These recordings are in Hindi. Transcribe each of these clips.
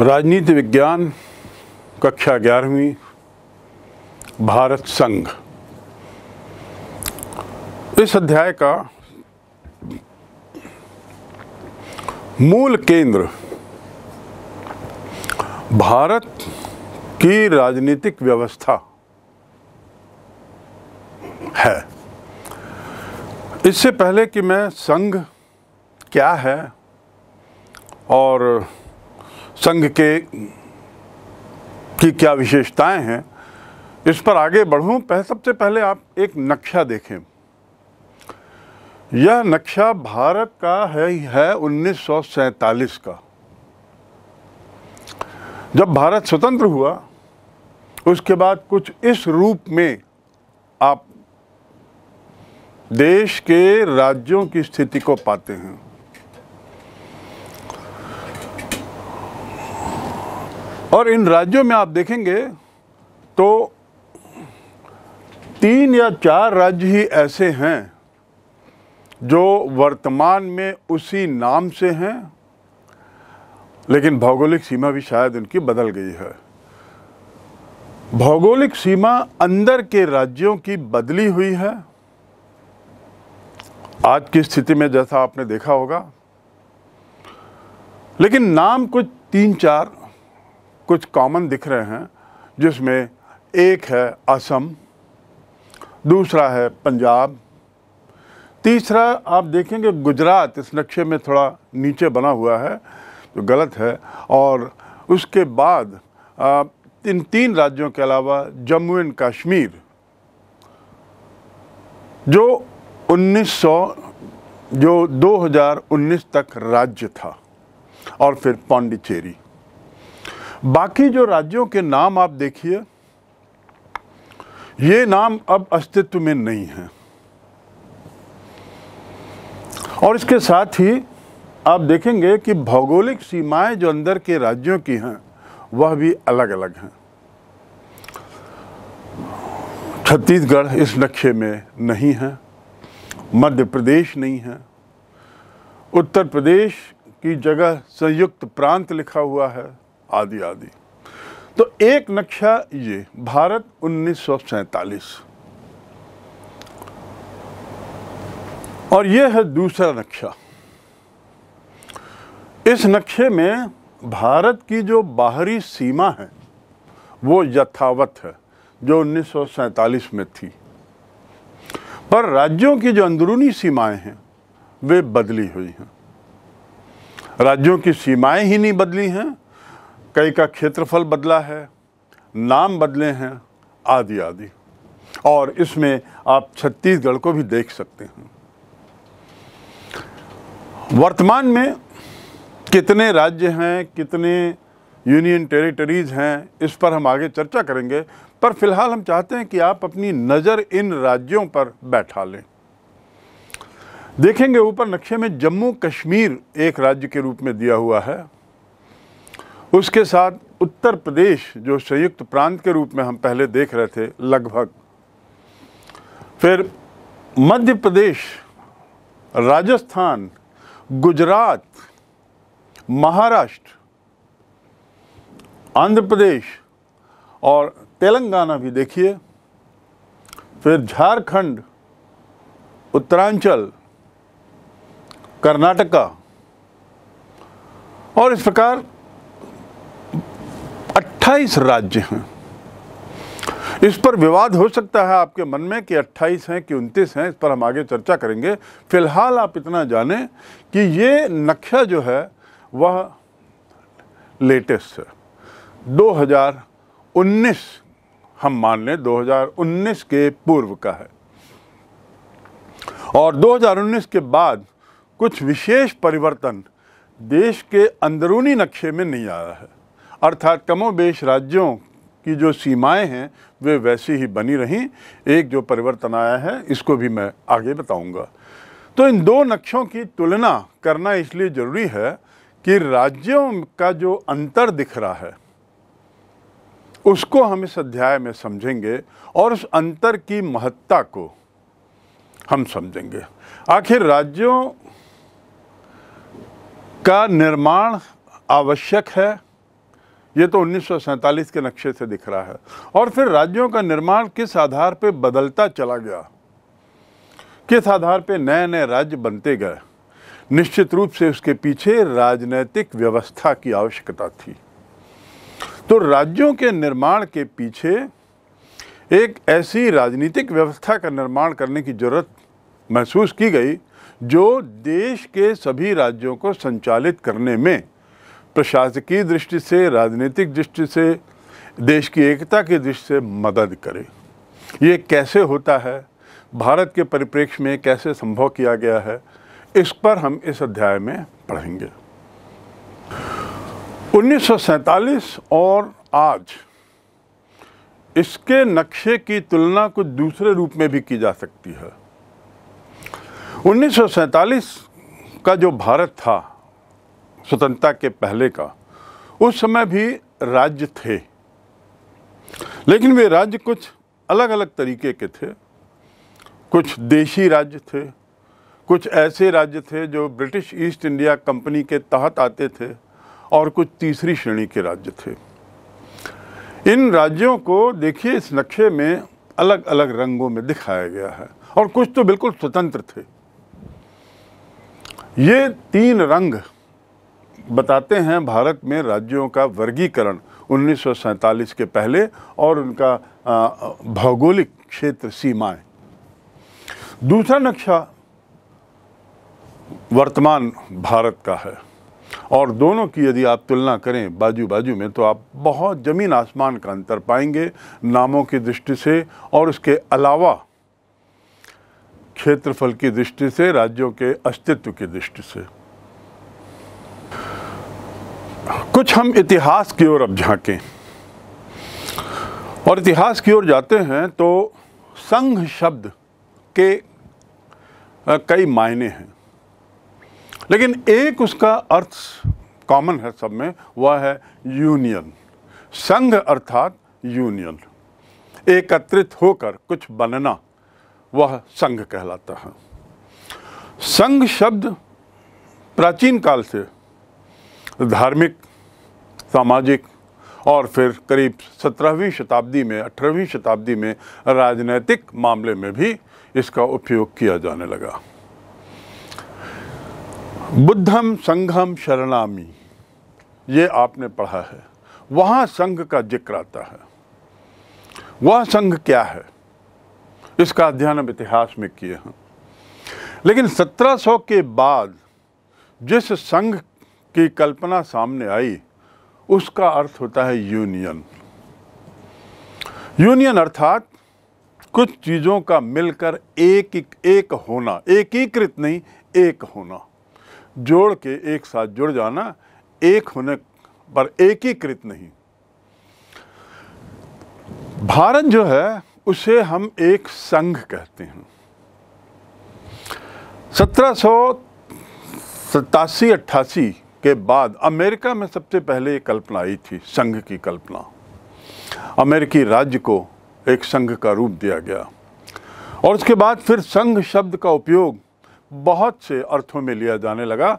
राजनीति विज्ञान कक्षा ग्यारहवीं भारत संघ इस अध्याय का मूल केंद्र भारत की राजनीतिक व्यवस्था है इससे पहले कि मैं संघ क्या है और संघ के की क्या विशेषताएं हैं इस पर आगे बढ़ूं पह सबसे पहले आप एक नक्शा देखें यह नक्शा भारत का है है उन्नीस का जब भारत स्वतंत्र हुआ उसके बाद कुछ इस रूप में आप देश के राज्यों की स्थिति को पाते हैं और इन राज्यों में आप देखेंगे तो तीन या चार राज्य ही ऐसे हैं जो वर्तमान में उसी नाम से हैं लेकिन भौगोलिक सीमा भी शायद उनकी बदल गई है भौगोलिक सीमा अंदर के राज्यों की बदली हुई है आज की स्थिति में जैसा आपने देखा होगा लेकिन नाम कुछ तीन चार कुछ कॉमन दिख रहे हैं जिसमें एक है असम दूसरा है पंजाब तीसरा आप देखेंगे गुजरात इस नक्शे में थोड़ा नीचे बना हुआ है जो गलत है और उसके बाद इन तीन राज्यों के अलावा जम्मू एंड कश्मीर जो 1900 जो 2019 तक राज्य था और फिर पांडिचेरी बाकी जो राज्यों के नाम आप देखिए ये नाम अब अस्तित्व में नहीं है और इसके साथ ही आप देखेंगे कि भौगोलिक सीमाएं जो अंदर के राज्यों की हैं वह भी अलग अलग हैं छत्तीसगढ़ इस नक्शे में नहीं है मध्य प्रदेश नहीं है उत्तर प्रदेश की जगह संयुक्त प्रांत लिखा हुआ है आदि आदि तो एक नक्शा ये भारत उन्नीस और ये है दूसरा नक्शा इस नक्शे में भारत की जो बाहरी सीमा है वो यथावत है जो उन्नीस में थी पर राज्यों की जो अंदरूनी सीमाएं हैं वे बदली हुई हैं राज्यों की सीमाएं ही नहीं बदली हैं कई का क्षेत्रफल बदला है नाम बदले हैं आदि आदि और इसमें आप छत्तीसगढ़ को भी देख सकते हैं वर्तमान में कितने राज्य हैं कितने यूनियन टेरिटरीज़ हैं इस पर हम आगे चर्चा करेंगे पर फिलहाल हम चाहते हैं कि आप अपनी नज़र इन राज्यों पर बैठा लें देखेंगे ऊपर नक्शे में जम्मू कश्मीर एक राज्य के रूप में दिया हुआ है उसके साथ उत्तर प्रदेश जो संयुक्त प्रांत के रूप में हम पहले देख रहे थे लगभग फिर मध्य प्रदेश राजस्थान गुजरात महाराष्ट्र आंध्र प्रदेश और तेलंगाना भी देखिए फिर झारखंड उत्तरांचल कर्नाटका और इस प्रकार 28 राज्य हैं इस पर विवाद हो सकता है आपके मन में कि 28 हैं कि 29 हैं इस पर हम आगे चर्चा करेंगे फिलहाल आप इतना जाने कि ये नक्शा जो है वह लेटेस्ट है 2019 हम मान लें 2019 के पूर्व का है और 2019 के बाद कुछ विशेष परिवर्तन देश के अंदरूनी नक्शे में नहीं आया है अर्थात कमोबेश राज्यों की जो सीमाएं हैं वे वैसी ही बनी रहीं एक जो परिवर्तन आया है इसको भी मैं आगे बताऊंगा तो इन दो नक्शों की तुलना करना इसलिए ज़रूरी है कि राज्यों का जो अंतर दिख रहा है उसको हम इस अध्याय में समझेंगे और उस अंतर की महत्ता को हम समझेंगे आखिर राज्यों का निर्माण आवश्यक है ये तो उन्नीस के नक्शे से दिख रहा है और फिर राज्यों का निर्माण किस आधार पर बदलता चला गया किस आधार पर नए नए राज्य बनते गए निश्चित रूप से उसके पीछे राजनैतिक व्यवस्था की आवश्यकता थी तो राज्यों के निर्माण के पीछे एक ऐसी राजनीतिक व्यवस्था का निर्माण करने की जरूरत महसूस की गई जो देश के सभी राज्यों को संचालित करने में प्रशासकीय दृष्टि से राजनीतिक दृष्टि से देश की एकता की दृष्टि से मदद करे ये कैसे होता है भारत के परिप्रेक्ष्य में कैसे संभव किया गया है इस पर हम इस अध्याय में पढ़ेंगे 1947 और आज इसके नक्शे की तुलना कुछ दूसरे रूप में भी की जा सकती है 1947 का जो भारत था स्वतंत्रता के पहले का उस समय भी राज्य थे लेकिन वे राज्य कुछ अलग अलग तरीके के थे कुछ देशी राज्य थे कुछ ऐसे राज्य थे जो ब्रिटिश ईस्ट इंडिया कंपनी के तहत आते थे और कुछ तीसरी श्रेणी के राज्य थे इन राज्यों को देखिए इस नक्शे में अलग अलग रंगों में दिखाया गया है और कुछ तो बिल्कुल स्वतंत्र थे ये तीन रंग बताते हैं भारत में राज्यों का वर्गीकरण उन्नीस के पहले और उनका भौगोलिक क्षेत्र सीमाएं दूसरा नक्शा वर्तमान भारत का है और दोनों की यदि आप तुलना करें बाजू बाजू में तो आप बहुत ज़मीन आसमान का अंतर पाएंगे नामों की दृष्टि से और उसके अलावा क्षेत्रफल की दृष्टि से राज्यों के अस्तित्व की दृष्टि से कुछ हम इतिहास की ओर अब झांकें और इतिहास की ओर जाते हैं तो संघ शब्द के कई मायने हैं लेकिन एक उसका अर्थ कॉमन है सब में वह है यूनियन संघ अर्थात यूनियन एकत्रित होकर कुछ बनना वह संघ कहलाता है संघ शब्द प्राचीन काल से धार्मिक सामाजिक और फिर करीब सत्रहवीं शताब्दी में अठारहवीं शताब्दी में राजनैतिक मामले में भी इसका उपयोग किया जाने लगा बुद्धम संघम शरणामी ये आपने पढ़ा है वहाँ संघ का जिक्र आता है वह संघ क्या है इसका अध्ययन हम इतिहास में किए हैं लेकिन 1700 के बाद जिस संघ की कल्पना सामने आई उसका अर्थ होता है यूनियन यूनियन अर्थात कुछ चीज़ों का मिलकर एक एक, एक होना एकीकृत नहीं एक होना जोड़ के एक साथ जुड़ जाना एक होने पर एकीकृत नहीं भारत जो है उसे हम एक संघ कहते हैं सत्रह सौ सतासी अट्ठासी के बाद अमेरिका में सबसे पहले कल्पना आई थी संघ की कल्पना अमेरिकी राज्य को एक संघ का रूप दिया गया और उसके बाद फिर संघ शब्द का उपयोग बहुत से अर्थों में लिया जाने लगा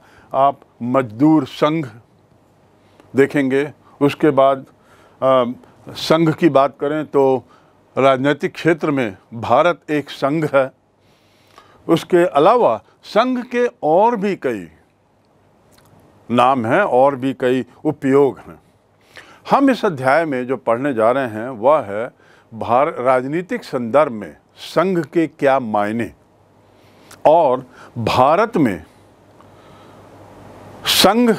आप मजदूर संघ देखेंगे उसके बाद संघ की बात करें तो राजनीतिक क्षेत्र में भारत एक संघ है उसके अलावा संघ के और भी कई नाम हैं और भी कई उपयोग हैं हम इस अध्याय में जो पढ़ने जा रहे हैं वह है भार राजनीतिक संदर्भ में संघ के क्या मायने और भारत में संघ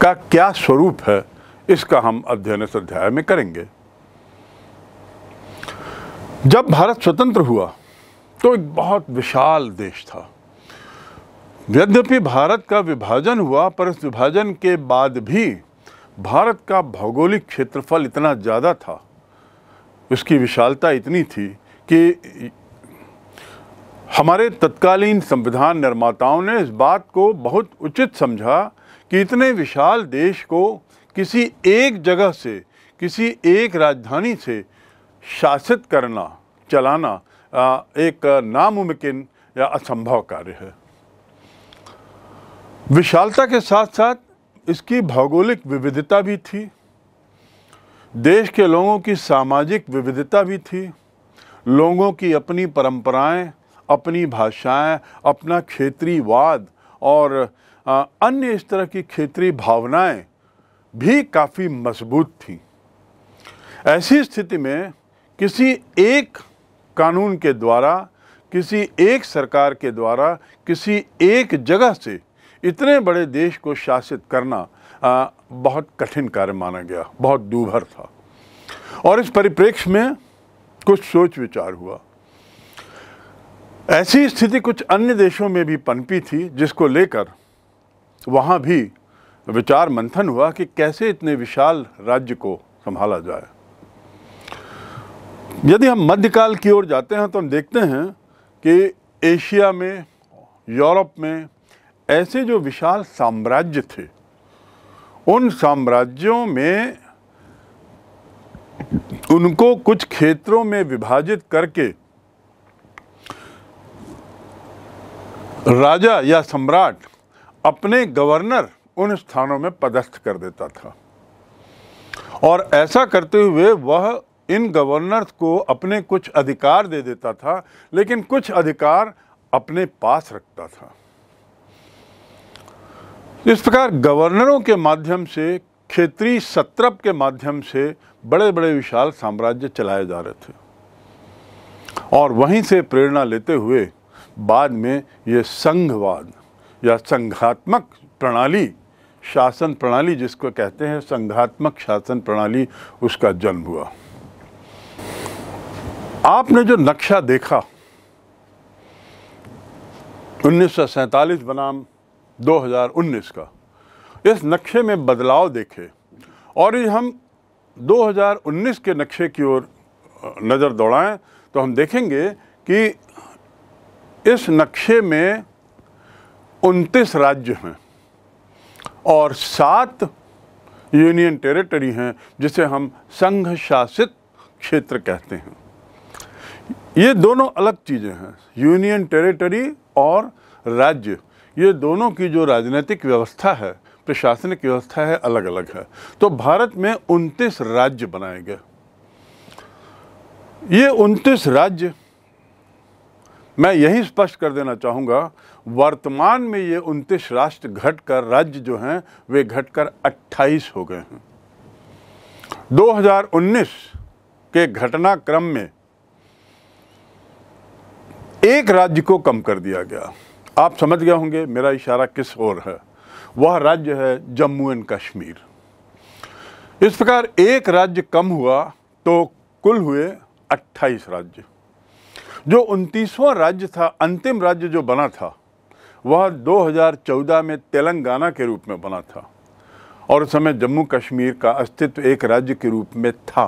का क्या स्वरूप है इसका हम अध्ययन इस अध्याय में करेंगे जब भारत स्वतंत्र हुआ तो एक बहुत विशाल देश था यद्यपि भारत का विभाजन हुआ पर इस विभाजन के बाद भी भारत का भौगोलिक क्षेत्रफल इतना ज़्यादा था उसकी विशालता इतनी थी कि हमारे तत्कालीन संविधान निर्माताओं ने इस बात को बहुत उचित समझा कि इतने विशाल देश को किसी एक जगह से किसी एक राजधानी से शासित करना चलाना एक नामुमकिन या असंभव कार्य है विशालता के साथ साथ इसकी भौगोलिक विविधता भी थी देश के लोगों की सामाजिक विविधता भी थी लोगों की अपनी परंपराएं, अपनी भाषाएं, अपना वाद और अन्य इस तरह की क्षेत्रीय भावनाएं भी काफ़ी मजबूत थी ऐसी स्थिति में किसी एक कानून के द्वारा किसी एक सरकार के द्वारा किसी एक जगह से इतने बड़े देश को शासित करना आ, बहुत कठिन कार्य माना गया बहुत दूभर था और इस परिप्रेक्ष्य में कुछ सोच विचार हुआ ऐसी स्थिति कुछ अन्य देशों में भी पनपी थी जिसको लेकर वहाँ भी विचार मंथन हुआ कि कैसे इतने विशाल राज्य को संभाला जाए यदि हम मध्यकाल की ओर जाते हैं तो हम देखते हैं कि एशिया में यूरोप में ऐसे जो विशाल साम्राज्य थे उन साम्राज्यों में उनको कुछ क्षेत्रों में विभाजित करके राजा या सम्राट अपने गवर्नर उन स्थानों में पदस्थ कर देता था और ऐसा करते हुए वह इन गवर्नर्स को अपने कुछ अधिकार दे देता था लेकिन कुछ अधिकार अपने पास रखता था इस प्रकार गवर्नरों के माध्यम से क्षेत्रीय सत्रप के माध्यम से बड़े बड़े विशाल साम्राज्य चलाए जा रहे थे और वहीं से प्रेरणा लेते हुए बाद में ये संघवाद या संघात्मक प्रणाली शासन प्रणाली जिसको कहते हैं संघात्मक शासन प्रणाली उसका जन्म हुआ आपने जो नक्शा देखा उन्नीस बनाम 2019 का इस नक्शे में बदलाव देखे और ये हम 2019 के नक्शे की ओर नज़र दौड़ाएं तो हम देखेंगे कि इस नक्शे में उनतीस राज्य हैं और सात यूनियन टेरिटरी हैं जिसे हम संघ शासित क्षेत्र कहते हैं ये दोनों अलग चीज़ें हैं यूनियन टेरिटरी और राज्य ये दोनों की जो राजनीतिक व्यवस्था है प्रशासनिक व्यवस्था है अलग अलग है तो भारत में उनतीस राज्य बनाए गए ये उनतीस राज्य मैं यही स्पष्ट कर देना चाहूँगा वर्तमान में ये उनतीस राष्ट्र घटकर राज्य जो हैं वे घटकर 28 हो गए हैं 2019 के घटनाक्रम में एक राज्य को कम कर दिया गया आप समझ गए होंगे मेरा इशारा किस ओर है वह राज्य है जम्मू एंड कश्मीर इस प्रकार एक राज्य कम हुआ तो कुल हुए 28 राज्य जो उनतीसवां राज्य था अंतिम राज्य जो बना था वह 2014 में तेलंगाना के रूप में बना था और उस समय जम्मू कश्मीर का अस्तित्व एक राज्य के रूप में था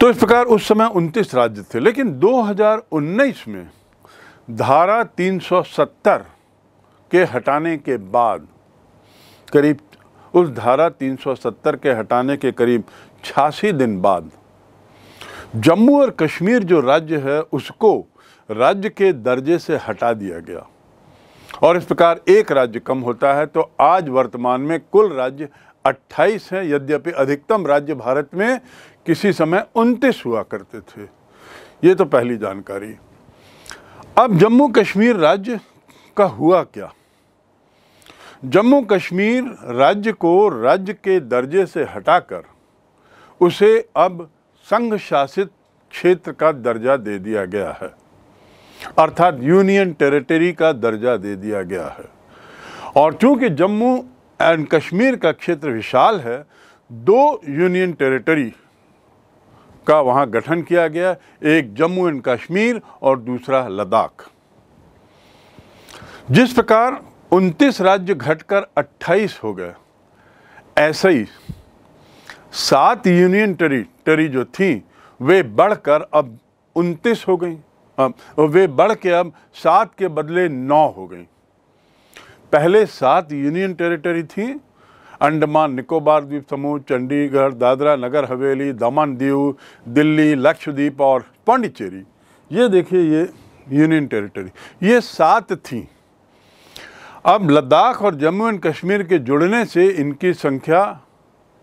तो इस प्रकार उस समय 29 राज्य थे लेकिन 2019 में धारा 370 के हटाने के बाद करीब उस धारा 370 के हटाने के करीब छियासी दिन बाद जम्मू और कश्मीर जो राज्य है उसको राज्य के दर्जे से हटा दिया गया और इस प्रकार एक राज्य कम होता है तो आज वर्तमान में कुल राज्य 28 हैं यद्यपि अधिकतम राज्य भारत में किसी समय 29 हुआ करते थे ये तो पहली जानकारी अब जम्मू कश्मीर राज्य का हुआ क्या जम्मू कश्मीर राज्य को राज्य के दर्जे से हटाकर उसे अब संघ शासित क्षेत्र का दर्जा दे दिया गया है अर्थात यूनियन टेरिटरी का दर्जा दे दिया गया है और चूंकि जम्मू एंड कश्मीर का क्षेत्र विशाल है दो यूनियन टेरिटरी का वहाँ गठन किया गया एक जम्मू एंड कश्मीर और दूसरा लद्दाख जिस प्रकार 29 राज्य घटकर 28 हो गए ऐसे ही सात यूनियन टेरिटरी जो थी वे बढ़कर अब 29 हो गई अब वे बढ़ के अब सात के बदले नौ हो गई पहले सात यूनियन टेरिटरी थी अंडमान निकोबार द्वीप समूह चंडीगढ़ दादरा नगर हवेली दमन दीव दिल्ली लक्षद्वीप और पांडिचेरी ये देखिए ये यूनियन टेरिटरी ये सात थी अब लद्दाख और जम्मू एंड कश्मीर के जुड़ने से इनकी संख्या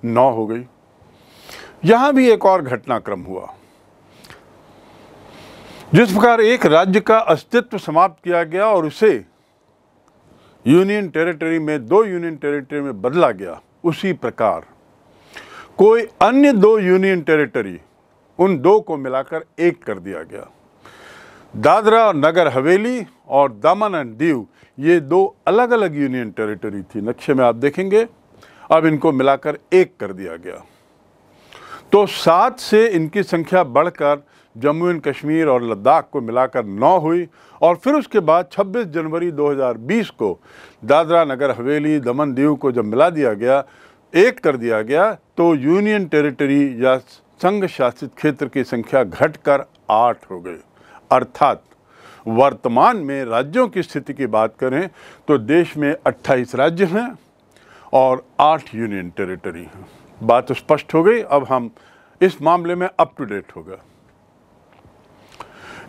नौ हो गई यहाँ भी एक और घटनाक्रम हुआ जिस प्रकार एक राज्य का अस्तित्व समाप्त किया गया और उसे यूनियन टेरिटरी में दो यूनियन टेरिटरी में बदला गया उसी प्रकार कोई अन्य दो यूनियन टेरिटरी उन दो को मिलाकर एक कर दिया गया दादरा और नगर हवेली और दामन एंड दीव ये दो अलग अलग यूनियन टेरिटरी थी नक्शे में आप देखेंगे अब इनको मिलाकर एक कर दिया गया तो सात से इनकी संख्या बढ़कर जम्मू एंड कश्मीर और लद्दाख को मिलाकर नौ हुई और फिर उसके बाद 26 जनवरी 2020 को दादरा नगर हवेली दमन दीव को जब मिला दिया गया एक कर दिया गया तो यूनियन टेरिटरी या संघ शासित क्षेत्र की संख्या घटकर आठ हो गई अर्थात वर्तमान में राज्यों की स्थिति की बात करें तो देश में 28 राज्य हैं और आठ यूनियन टेरिटरी हैं बात तो स्पष्ट हो गई अब हम इस मामले में अप टू डेट होगा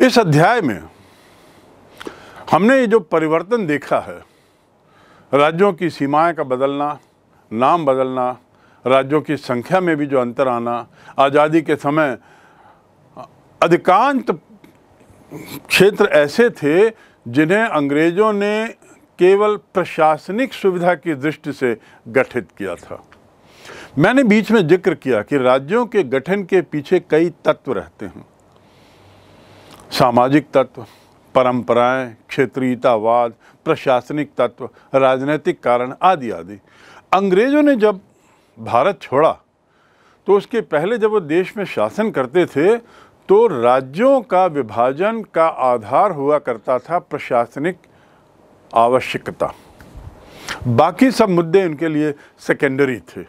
इस अध्याय में हमने ये जो परिवर्तन देखा है राज्यों की सीमाएं का बदलना नाम बदलना राज्यों की संख्या में भी जो अंतर आना आज़ादी के समय अधिकांश क्षेत्र ऐसे थे जिन्हें अंग्रेज़ों ने केवल प्रशासनिक सुविधा की दृष्टि से गठित किया था मैंने बीच में जिक्र किया कि राज्यों के गठन के पीछे कई तत्व रहते हैं सामाजिक तत्व परंपराएं, क्षेत्रीयतावाद प्रशासनिक तत्व राजनीतिक कारण आदि आदि अंग्रेज़ों ने जब भारत छोड़ा तो उसके पहले जब वो देश में शासन करते थे तो राज्यों का विभाजन का आधार हुआ करता था प्रशासनिक आवश्यकता बाकी सब मुद्दे उनके लिए सेकेंडरी थे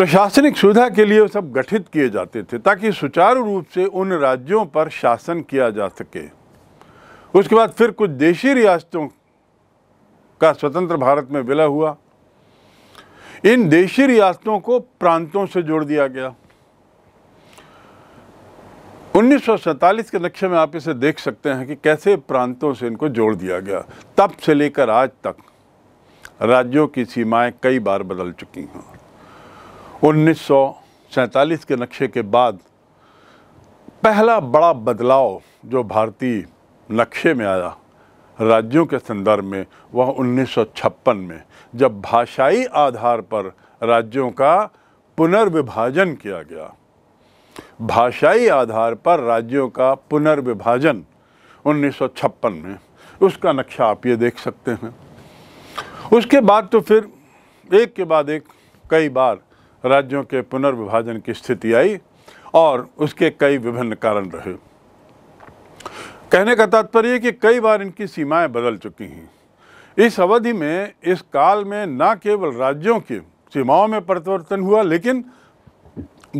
प्रशासनिक सुविधा के लिए सब गठित किए जाते थे ताकि सुचारू रूप से उन राज्यों पर शासन किया जा सके उसके बाद फिर कुछ देशी रियासतों का स्वतंत्र भारत में विलय हुआ इन देशी रियासतों को प्रांतों से जोड़ दिया गया उन्नीस के नक्शे में आप इसे देख सकते हैं कि कैसे प्रांतों से इनको जोड़ दिया गया तब से लेकर आज तक राज्यों की सीमाएं कई बार बदल चुकी हैं उन्नीस के नक्शे के बाद पहला बड़ा बदलाव जो भारतीय नक्शे में आया राज्यों के संदर्भ में वह 1956 में जब भाषाई आधार पर राज्यों का पुनर्विभाजन किया गया भाषाई आधार पर राज्यों का पुनर्विभाजन 1956 में उसका नक्शा आप ये देख सकते हैं उसके बाद तो फिर एक के बाद एक कई बार राज्यों के पुनर्विभाजन की स्थिति आई और उसके कई विभिन्न कारण रहे कहने का तात्पर्य कि कई बार इनकी सीमाएं बदल चुकी हैं इस अवधि में इस काल में न केवल राज्यों की सीमाओं में परिवर्तन हुआ लेकिन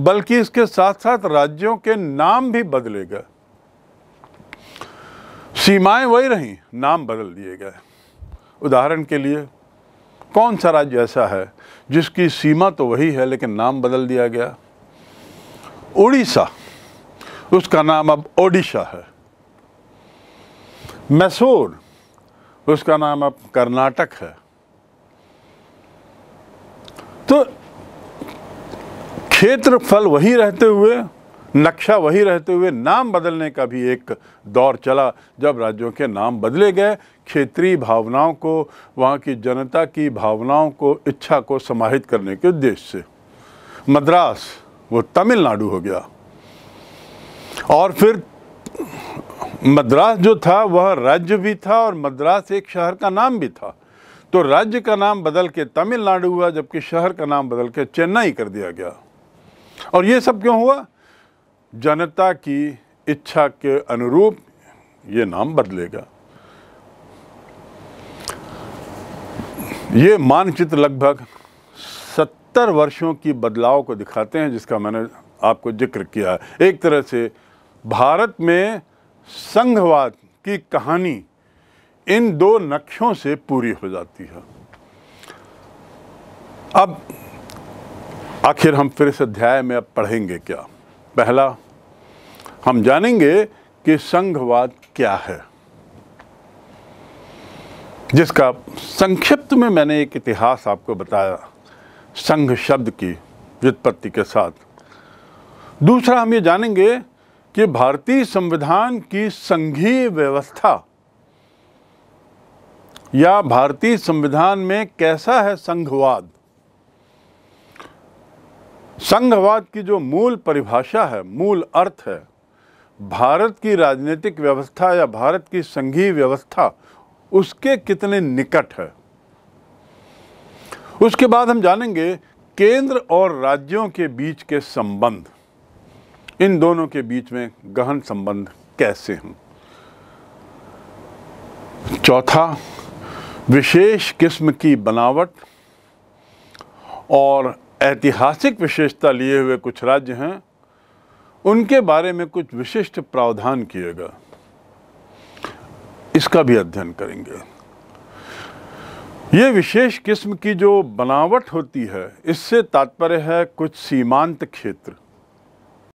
बल्कि इसके साथ साथ राज्यों के नाम भी बदले गए सीमाएं वही रहीं नाम बदल दिए गए उदाहरण के लिए कौन सा राज्य ऐसा है जिसकी सीमा तो वही है लेकिन नाम बदल दिया गया उड़ीसा उसका नाम अब ओडिशा है मैसूर उसका नाम अब कर्नाटक है तो क्षेत्रफल वही रहते हुए नक्शा वही रहते हुए नाम बदलने का भी एक दौर चला जब राज्यों के नाम बदले गए क्षेत्रीय भावनाओं को वहाँ की जनता की भावनाओं को इच्छा को समाहित करने के उद्देश्य से मद्रास वो तमिलनाडु हो गया और फिर मद्रास जो था वह राज्य भी था और मद्रास एक शहर का नाम भी था तो राज्य का नाम बदल के तमिलनाडु हुआ जबकि शहर का नाम बदल के चेन्नई कर दिया गया और ये सब क्यों हुआ जनता की इच्छा के अनुरूप ये नाम बदलेगा ये मानचित्र लगभग सत्तर वर्षों की बदलाव को दिखाते हैं जिसका मैंने आपको जिक्र किया है एक तरह से भारत में संघवाद की कहानी इन दो नक्शों से पूरी हो जाती है अब आखिर हम फिर इस अध्याय में अब पढ़ेंगे क्या पहला हम जानेंगे कि संघवाद क्या है जिसका संक्षिप्त में मैंने एक इतिहास आपको बताया संघ शब्द की व्युत्पत्ति के साथ दूसरा हम ये जानेंगे कि भारतीय संविधान की संघीय व्यवस्था या भारतीय संविधान में कैसा है संघवाद संघवाद की जो मूल परिभाषा है मूल अर्थ है भारत की राजनीतिक व्यवस्था या भारत की संघीय व्यवस्था उसके कितने निकट है उसके बाद हम जानेंगे केंद्र और राज्यों के बीच के संबंध इन दोनों के बीच में गहन संबंध कैसे हैं चौथा विशेष किस्म की बनावट और ऐतिहासिक विशेषता लिए हुए कुछ राज्य हैं उनके बारे में कुछ विशिष्ट प्रावधान किएगा इसका भी अध्ययन करेंगे ये विशेष किस्म की जो बनावट होती है इससे तात्पर्य है कुछ सीमांत क्षेत्र